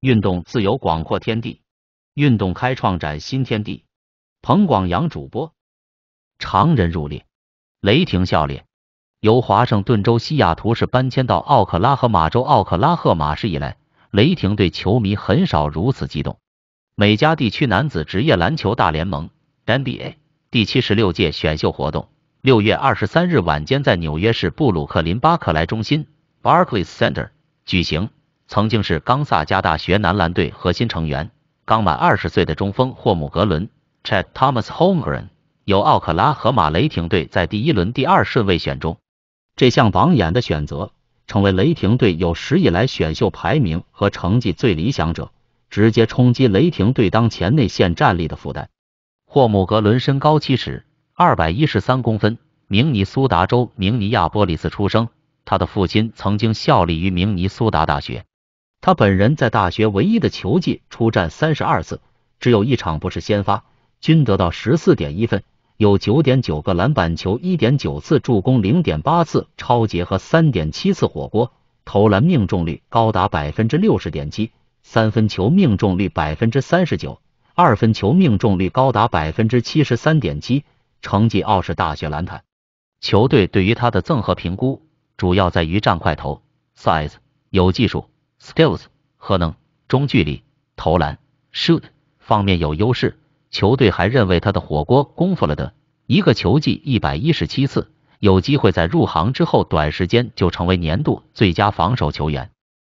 运动自由广阔天地，运动开创崭新天地。彭广阳主播，常人入列，雷霆笑力。由华盛顿州西雅图市搬迁到奥克拉荷马州奥克拉荷马市以来，雷霆队球迷很少如此激动。美加地区男子职业篮球大联盟 （NBA） 第七十六届选秀活动，六月二十三日晚间在纽约市布鲁克林巴克莱中心 （Barclays Center） 举行。曾经是冈萨加大学男篮队核心成员、刚满二十岁的中锋霍姆格伦 （Chad Thomas Holmgren） 由奥克拉荷马雷霆队在第一轮第二顺位选中，这项榜眼的选择成为雷霆队有史以来选秀排名和成绩最理想者，直接冲击雷霆队当前内线战力的负担。霍姆格伦身高七尺二百一十三公分，明尼苏达州明尼亚波利斯出生，他的父亲曾经效力于明尼苏达大学。他本人在大学唯一的球季出战三十二次，只有一场不是先发，均得到十四点一分，有九点九个篮板球，一点九次助攻，零点八次超截和三点七次火锅，投篮命中率高达百分之六十点七，三分球命中率百分之三十九，二分球命中率高达百分之七十三点七，成绩傲视大学篮坛。球队对于他的综合评估主要在于战块头、s i z e 有技术。Skills、核能、中距离投篮、shoot 方面有优势，球队还认为他的火锅功夫了得。一个球季一百一十七次，有机会在入行之后短时间就成为年度最佳防守球员。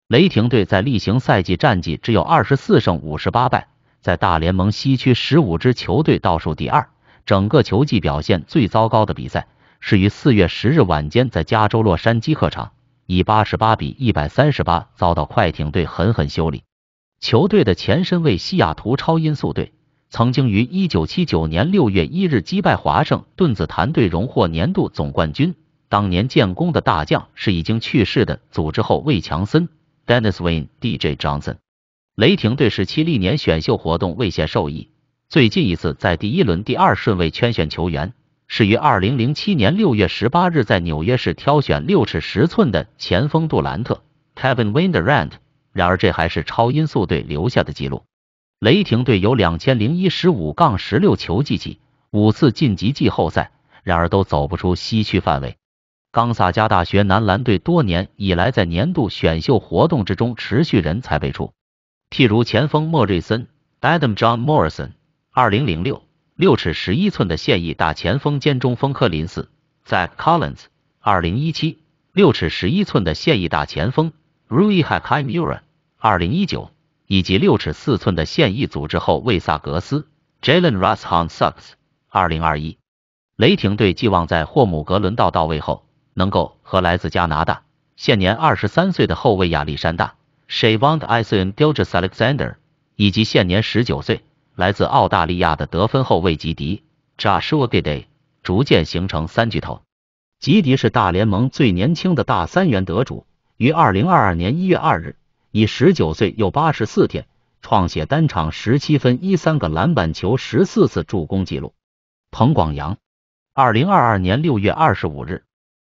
雷霆队在例行赛季战绩只有二十四胜五十八败，在大联盟西区十五支球队倒数第二，整个球季表现最糟糕的比赛是于四月十日晚间在加州洛杉矶客场。以八十八比一百三十八遭到快艇队狠狠修理。球队的前身为西雅图超音速队，曾经于一九七九年六月一日击败华盛顿子弹队，荣获年度总冠军。当年建功的大将是已经去世的组织后卫强森 （Dennis Wayne D.J. Johnson）。雷霆队时期历年选秀活动未显受益，最近一次在第一轮第二顺位圈选球员。是于二零零七年六月十八日在纽约市挑选六尺十寸的前锋杜兰特 Kevin w i n d e r a n t 然而这还是超音速队留下的记录。雷霆队由两千零一十五杠十六球季起五次晋级季后赛，然而都走不出西区范围。冈萨加大学男篮队多年以来在年度选秀活动之中持续人才辈出，譬如前锋莫瑞森 Adam John Morrison 二零零六。六尺十一寸的现役大前锋兼中锋科林斯，在 Collins；二零一七六尺十一寸的现役大前锋 Rui h a a i m u r a 二零一九以及六尺四寸的现役组织后卫萨格斯 Jalen Rushton s Sucks；二零二一，雷霆队寄望在霍姆格伦道到位后，能够和来自加拿大、现年二十三岁的后卫亚历山大 Shevand Ison d i u g l a s Alexander 以及现年十九岁。来自澳大利亚的得分后卫吉迪 （Josh g i d e 逐渐形成三巨头。吉迪是大联盟最年轻的大三元得主，于二零二二年一月二日以十九岁又八十四天创写单场十七分、一三个篮板球、十四次助攻纪录。彭广阳，二零二二年六月二十五日。